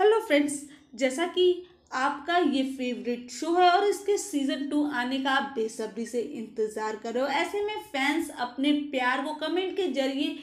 hello friends जैसा कि आपका ये फेवरेट शो है और इसके सीज़न टू आने का आप बेसब्री से इंतज़ार कर रहे हो ऐसे में फैंस अपने प्यार को कमेंट के जरिए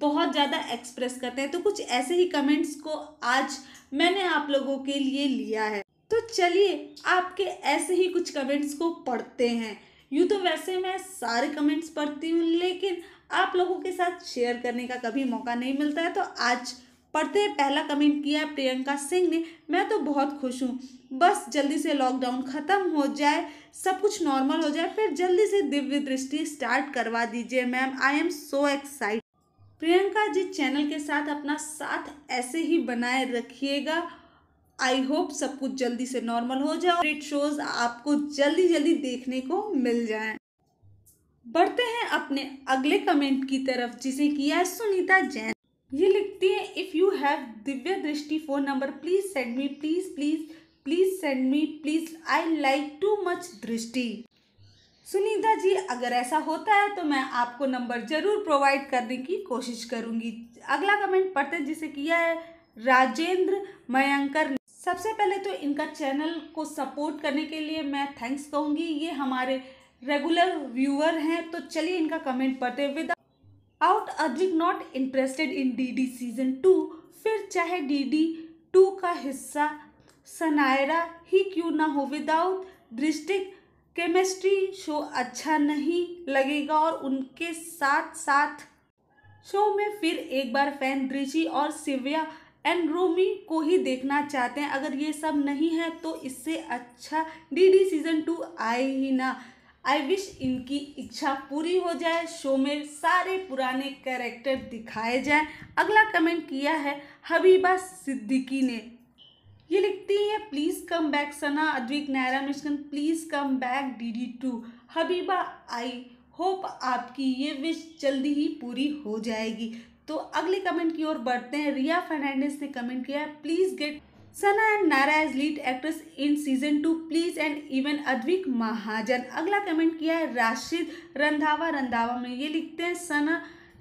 बहुत ज़्यादा एक्सप्रेस करते हैं तो कुछ ऐसे ही कमेंट्स को आज मैंने आप लोगों के लिए लिया है तो चलिए आपके ऐसे ही कुछ कमेंट्स को पढ़ते हैं यूँ तो वैसे मैं सारे कमेंट्स पढ़ती हूँ लेकिन आप लोगों के साथ शेयर करने का कभी मौका नहीं मिलता है तो आज पढ़ते पहला कमेंट किया प्रियंका सिंह ने मैं तो बहुत खुश हूँ बस जल्दी से लॉकडाउन ख़त्म हो जाए सब कुछ नॉर्मल हो जाए फिर जल्दी से दिव्य दृष्टि स्टार्ट करवा दीजिए ma'am I am so excite Priyanka ji channel के साथ अपना साथ ऐसे ही बनाए रखिएगा आई होप सब कुछ जल्दी से नॉर्मल हो जाए और शोज़ आपको जल्दी जल्दी देखने को मिल जाए बढ़ते हैं अपने अगले कमेंट की तरफ जिसे किया सुनीता जैन ये लिखती है if you have Divya Drishti phone number please send me please please please send me please I like too much Drishti Sunita जी अगर ऐसा होता है तो मैं आपको नंबर जरूर प्रोवाइड करने की कोशिश करूंगी अगला कमेंट पढ़ते जिसे किया है राजेंद्र मयंकर सबसे पहले तो इनका चैनल को सपोर्ट करने के लिए मैं थैंक्स कहूंगी ये हमारे रेगुलर व्यूअर हैं तो चलिए इनका कमेंट पढ़ते विदा विद आउट अजिक not interested in D D season two फिर चाहे डी डी टू का हिस्सा सनायरा ही क्यों ना हो विदाउट ड्रिस्टिक केमिस्ट्री शो अच्छा नहीं लगेगा और उनके साथ साथ शो में फिर एक बार फैन दृषि और सिविया एंड रोमी को ही देखना चाहते हैं अगर ये सब नहीं है तो इससे अच्छा डीडी सीज़न टू आए ही ना आई विश इनकी इच्छा पूरी हो जाए शो में सारे पुराने कैरेक्टर दिखाए जाए अगला कमेंट किया है हबीबा सिद्दीकी ने ये लिखती हैं please come back Sana Advik Naira mission please come back D D two Habiba I hope आपकी ये विश जल्दी ही पूरी हो जाएगी तो अगले कमेंट की ओर बढ़ते हैं रिया फर्नांडिस ने कमेंट किया है please get Sana and Naira as lead actress in season two please and even Advik Mahajan अगला कमेंट किया है राशिद रंधावा रंधावा में ये लिखते हैं सना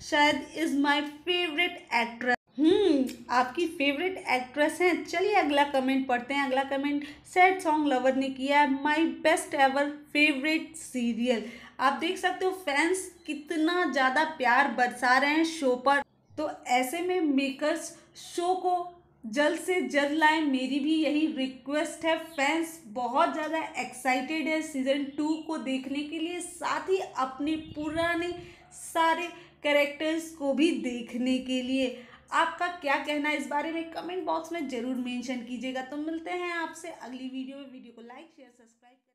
शायद is my favourite actress hmm आपकी फेवरेट एक्ट्रेस हैं चलिए अगला कमेंट पढ़ते हैं अगला कमेंट सैड सॉन्ग लवर ने किया है my best ever favourite serial आप देख सकते हो फैंस कितना ज़्यादा प्यार बरसा रहे हैं शो पर तो ऐसे में मेकर्स शो को जल्द से जल्द लाएं मेरी भी यही रिक्वेस्ट है फैंस बहुत ज़्यादा एक्साइटेड है सीज़न टू को देखने के लिए साथ ही अपने पुराने सारे कैरेक्टर्स को भी देखने के लिए आपका क्या कहना है इस बारे में कमेंट बॉक्स में ज़रूर मेंशन कीजिएगा तो मिलते हैं आपसे अगली वीडियो में वीडियो को लाइक शेयर सब्सक्राइब